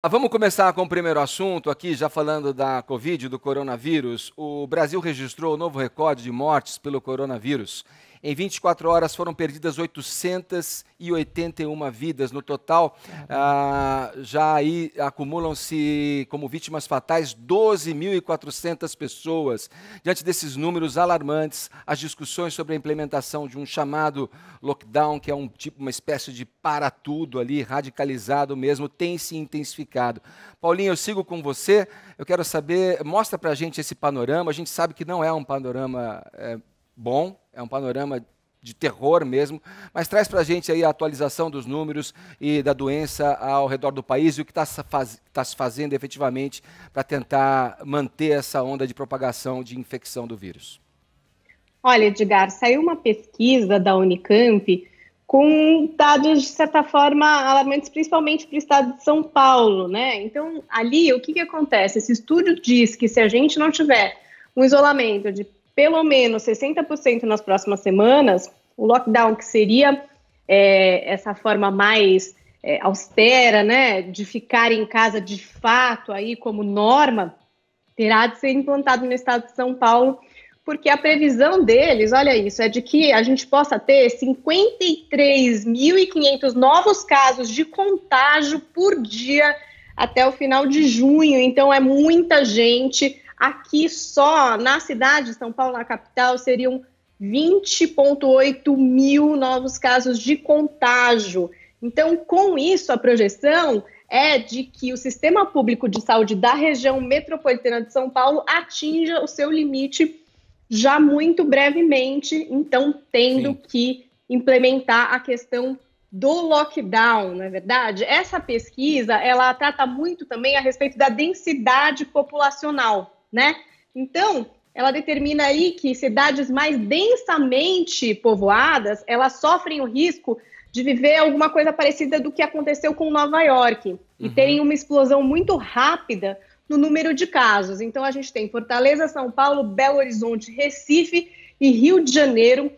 Ah, vamos começar com o primeiro assunto aqui, já falando da Covid, do coronavírus. O Brasil registrou o novo recorde de mortes pelo coronavírus. Em 24 horas foram perdidas 881 vidas. No total, ah, já aí acumulam-se como vítimas fatais 12.400 pessoas. Diante desses números alarmantes, as discussões sobre a implementação de um chamado lockdown, que é um tipo, uma espécie de para tudo ali, radicalizado mesmo, tem se intensificado. Paulinho, eu sigo com você. Eu quero saber, mostra para a gente esse panorama. A gente sabe que não é um panorama é, bom, é um panorama de terror mesmo, mas traz para a gente aí a atualização dos números e da doença ao redor do país e o que está se, faz, tá se fazendo efetivamente para tentar manter essa onda de propagação de infecção do vírus. Olha, Edgar, saiu uma pesquisa da Unicamp com dados, de certa forma, alarmantes, principalmente para o estado de São Paulo, né? Então, ali, o que, que acontece? Esse estudo diz que se a gente não tiver um isolamento de pelo menos 60% nas próximas semanas, o lockdown, que seria é, essa forma mais é, austera, né, de ficar em casa de fato aí como norma, terá de ser implantado no estado de São Paulo, porque a previsão deles, olha isso, é de que a gente possa ter 53.500 novos casos de contágio por dia até o final de junho. Então é muita gente Aqui só na cidade de São Paulo, na capital, seriam 20,8 mil novos casos de contágio. Então, com isso, a projeção é de que o sistema público de saúde da região metropolitana de São Paulo atinja o seu limite já muito brevemente, então tendo Sim. que implementar a questão do lockdown, não é verdade? Essa pesquisa, ela trata muito também a respeito da densidade populacional né? Então, ela determina aí que cidades mais densamente povoadas, elas sofrem o risco de viver alguma coisa parecida do que aconteceu com Nova York uhum. e terem uma explosão muito rápida no número de casos. Então a gente tem Fortaleza, São Paulo, Belo Horizonte, Recife e Rio de Janeiro,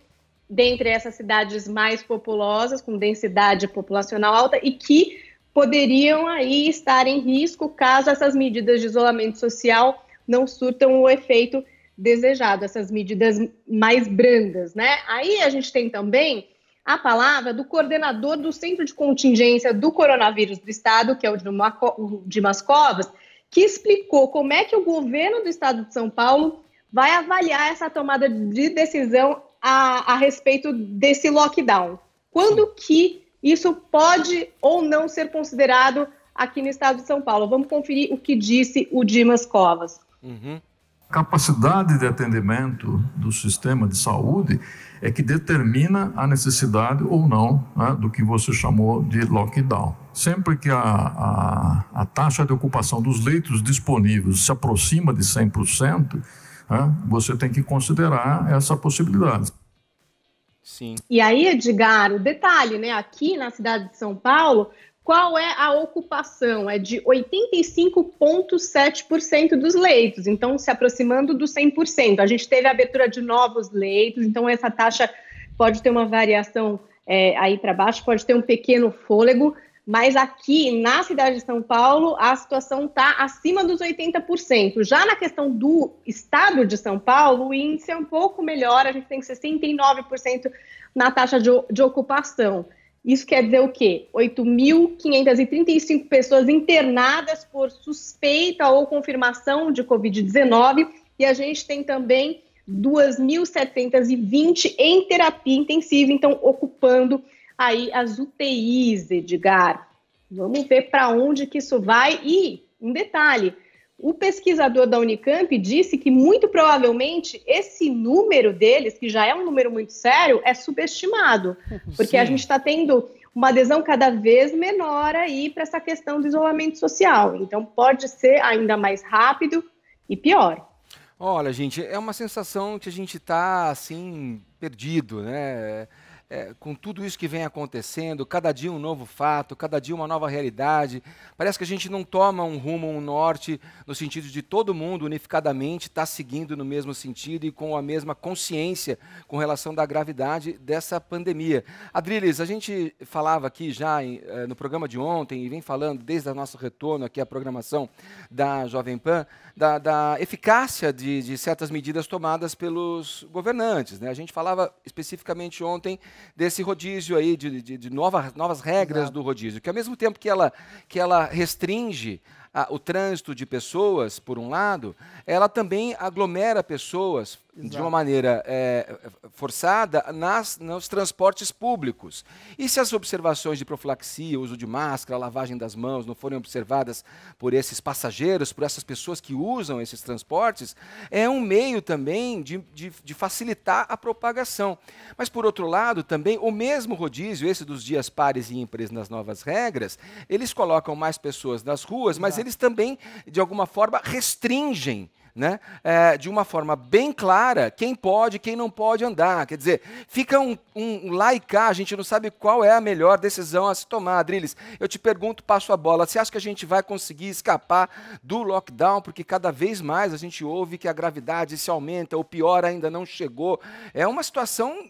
dentre essas cidades mais populosas, com densidade populacional alta e que poderiam aí estar em risco caso essas medidas de isolamento social não surtam o efeito desejado, essas medidas mais brandas, né? Aí a gente tem também a palavra do coordenador do Centro de Contingência do Coronavírus do Estado, que é o Dimas Covas, que explicou como é que o governo do Estado de São Paulo vai avaliar essa tomada de decisão a, a respeito desse lockdown. Quando que isso pode ou não ser considerado aqui no Estado de São Paulo? Vamos conferir o que disse o Dimas Covas. Uhum. A capacidade de atendimento do sistema de saúde é que determina a necessidade ou não né, do que você chamou de lockdown. Sempre que a, a, a, taxa de ocupação dos leitos disponíveis se aproxima de 100%, né, você tem que considerar essa possibilidade. Sim. E aí, Edgar, o detalhe, né? Aqui na cidade de São Paulo, qual é a ocupação? É de 85,7% dos leitos, então se aproximando dos 100%. A gente teve a abertura de novos leitos, então essa taxa pode ter uma variação é, aí para baixo, pode ter um pequeno fôlego, mas aqui na cidade de São Paulo a situação está acima dos 80%. Já na questão do estado de São Paulo, o índice é um pouco melhor, a gente tem 69% na taxa de, de ocupação. Isso quer dizer o quê? 8.535 pessoas internadas por suspeita ou confirmação de Covid-19 e a gente tem também 2.720 em terapia intensiva, então ocupando aí as UTIs, Edgar. Vamos ver para onde que isso vai e um detalhe, o pesquisador da Unicamp disse que muito provavelmente esse número deles, que já é um número muito sério, é subestimado, porque Sim. a gente está tendo uma adesão cada vez menor aí para essa questão do isolamento social. Então pode ser ainda mais rápido e pior. Olha, gente, é uma sensação que a gente está assim perdido, né? é, com tudo isso que vem acontecendo, cada dia um novo fato, cada dia uma nova realidade. Parece que a gente não toma um rumo, um norte, no sentido de todo mundo unificadamente estar tá seguindo no mesmo sentido e com a mesma consciência com relação da gravidade dessa pandemia. Adriles, a gente falava aqui já em, eh, no programa de ontem e vem falando desde o nosso retorno aqui à programação da Jovem Pan, da, da eficácia de, de certas medidas tomadas pelos governantes. Né? A gente falava especificamente ontem desse rodízio aí, de, de, de novas, novas regras Exato. do rodízio, que ao mesmo tempo que ela, que ela restringe a, o trânsito de pessoas, por um lado, ela também aglomera pessoas Exato. de uma maneira é, forçada nas, nos transportes públicos. E se as observações de profilaxia, uso de máscara, lavagem das mãos não forem observadas por esses passageiros, por essas pessoas que usam esses transportes, é um meio também de, de, de facilitar a propagação. Mas, por outro lado, também o mesmo rodízio, esse dos dias pares e ímpares nas novas regras, eles colocam mais pessoas nas ruas, Exato. mas eles também, de alguma forma, restringem né, é, de uma forma bem clara quem pode e quem não pode andar. Quer dizer, fica um, um lá e cá, a gente não sabe qual é a melhor decisão a se tomar. Adriles, eu te pergunto, passo a bola, você acha que a gente vai conseguir escapar do lockdown? Porque cada vez mais a gente ouve que a gravidade se aumenta, o pior, ainda não chegou. É uma situação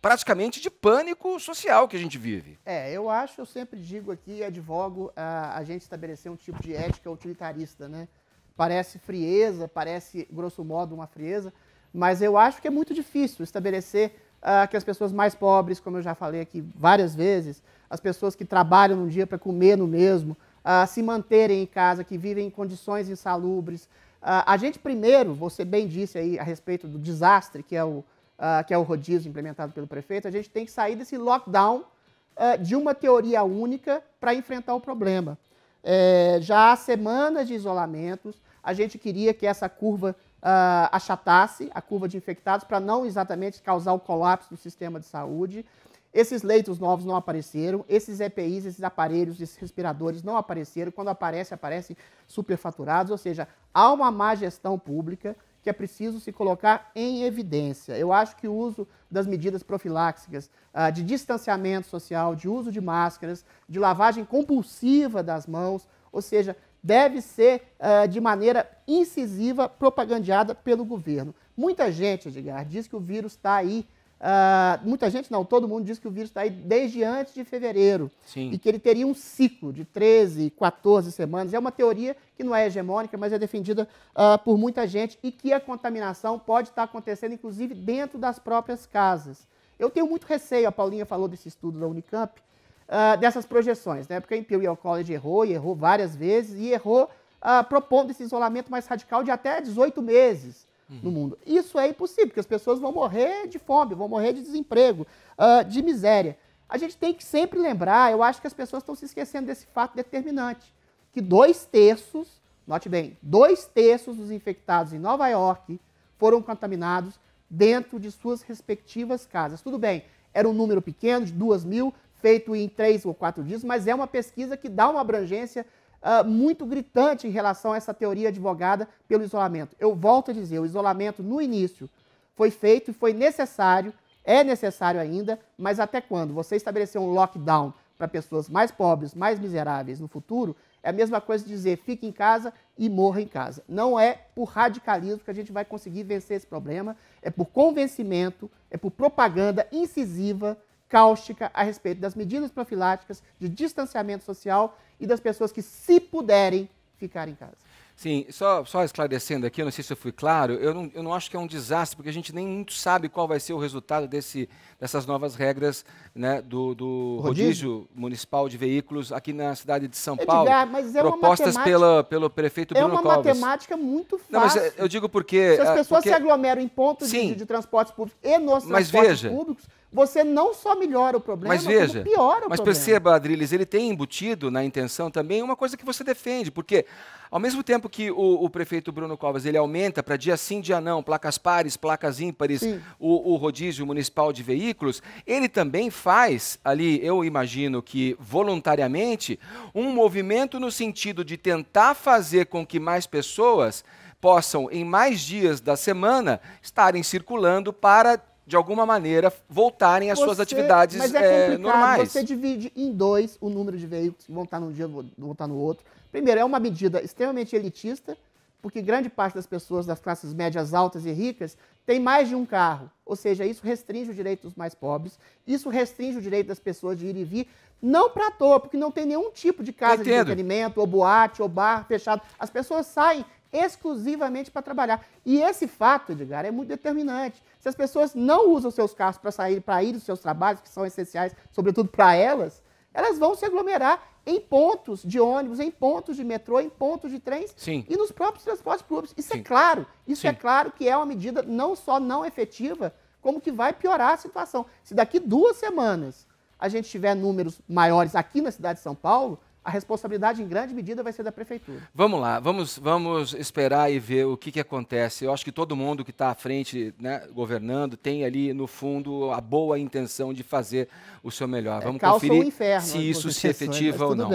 praticamente de pânico social que a gente vive. É, eu acho, eu sempre digo aqui, advogo, a, a gente estabelecer um tipo de ética utilitarista, né? Parece frieza, parece, grosso modo, uma frieza, mas eu acho que é muito difícil estabelecer uh, que as pessoas mais pobres, como eu já falei aqui várias vezes, as pessoas que trabalham um dia para comer no mesmo, uh, se manterem em casa, que vivem em condições insalubres. Uh, a gente primeiro, você bem disse aí a respeito do desastre que é o, que é o rodízio implementado pelo prefeito, a gente tem que sair desse lockdown de uma teoria única para enfrentar o problema é, já há semanas de isolamentos, a gente queria que essa curva uh, achatasse, a curva de infectados, para não exatamente causar o colapso do sistema de saúde. Esses leitos novos não apareceram, esses EPIs, esses aparelhos, esses respiradores não apareceram. Quando aparecem, aparecem superfaturados, ou seja, há uma má gestão pública que é preciso se colocar em evidência. Eu acho que o uso das medidas profiláxicas, ah, de distanciamento social, de uso de máscaras, de lavagem compulsiva das mãos, ou seja, deve ser ah, de maneira incisiva propagandeada pelo governo. Muita gente, Edgar, diz que o vírus está aí Uh, muita gente, não, todo mundo diz que o vírus está aí desde antes de fevereiro. Sim. E que ele teria um ciclo de 13, 14 semanas. É uma teoria que não é hegemônica, mas é defendida uh, por muita gente e que a contaminação pode estar tá acontecendo, inclusive, dentro das próprias casas. Eu tenho muito receio, a Paulinha falou desse estudo da Unicamp, uh, dessas projeções, né? Porque a Imperial College errou e errou várias vezes e errou propondo esse isolamento mais radical de até 18 meses no uhum. mundo. Isso é impossível, porque as pessoas vão morrer de fome, vão morrer de desemprego, uh, de miséria. A gente tem que sempre lembrar, eu acho que as pessoas estão se esquecendo desse fato determinante, que dois terços, note bem, dois terços dos infectados em Nova York foram contaminados dentro de suas respectivas casas. Tudo bem, era um número pequeno, de 2 mil, feito em três ou quatro dias, mas é uma pesquisa que dá uma abrangência uh, muito gritante em relação a essa teoria advogada pelo isolamento. Eu volto a dizer, o isolamento no início foi feito e foi necessário, é necessário ainda, mas até quando? Você estabelecer um lockdown para pessoas mais pobres, mais miseráveis no futuro, é a mesma coisa de dizer fique em casa e morra em casa. Não é por radicalismo que a gente vai conseguir vencer esse problema, é por convencimento, é por propaganda incisiva cáustica a respeito das medidas profiláticas de distanciamento social e das pessoas que, se puderem, ficar em casa. Sim, só, só esclarecendo aqui, eu não sei se eu fui claro, eu não, eu não acho que é um desastre, porque a gente nem muito sabe qual vai ser o resultado desse, dessas novas regras né, do, do rodízio? rodízio? municipal de veículos aqui na cidade de São é Paulo, Edgar, mas é propostas pela, pelo prefeito é Bruno Covas. É uma matemática muito fácil. Não, mas eu digo porque... Se as é, pessoas porque... se aglomeram em pontos de, de, transportes públicos e nos transportes veja, públicos você não só melhora o problema, mas veja, piora o mas problema. Mas perceba, Adriles, ele tem embutido na intenção também uma coisa que você defende, porque ao mesmo tempo que o, o prefeito Bruno Covas ele aumenta para dia sim, dia não, placas pares, placas ímpares, o, o, rodízio municipal de veículos, ele também faz ali, eu imagino que voluntariamente, um movimento no sentido de tentar fazer com que mais pessoas possam, em mais dias da semana, estarem circulando para de alguma maneira, voltarem às você, suas atividades mas é, é normais. Você divide em dois o número de veículos que vão estar num dia vão estar no outro. Primeiro, é uma medida extremamente elitista, porque grande parte das pessoas das classes médias altas e ricas tem mais de um carro. Ou seja, isso restringe o direito dos mais pobres, isso restringe o direito das pessoas de ir e vir, não para toa, porque não tem nenhum tipo de casa Entendo. de entretenimento, ou boate, ou bar fechado. As pessoas saem exclusivamente para trabalhar. E esse fato, Edgar, é muito determinante. Se as pessoas não usam seus carros para sair, para ir dos seus trabalhos, que são essenciais, sobretudo para elas, elas vão se aglomerar em pontos de ônibus, em pontos de metrô, em pontos de trens Sim. e nos próprios transportes públicos. Isso é Sim. é claro. Isso é Sim. é claro que é uma medida não só não efetiva, como que vai piorar a situação. Se daqui duas semanas a gente tiver números maiores aqui na cidade de São Paulo, a responsabilidade em grande medida vai ser da prefeitura. Vamos lá, vamos, vamos esperar e ver o que, que acontece. Eu acho que todo mundo que está à frente, né, governando, tem ali no fundo a boa intenção de fazer o seu melhor. É, vamos é, conferir inferno, se isso se efetiva ou não. Bem.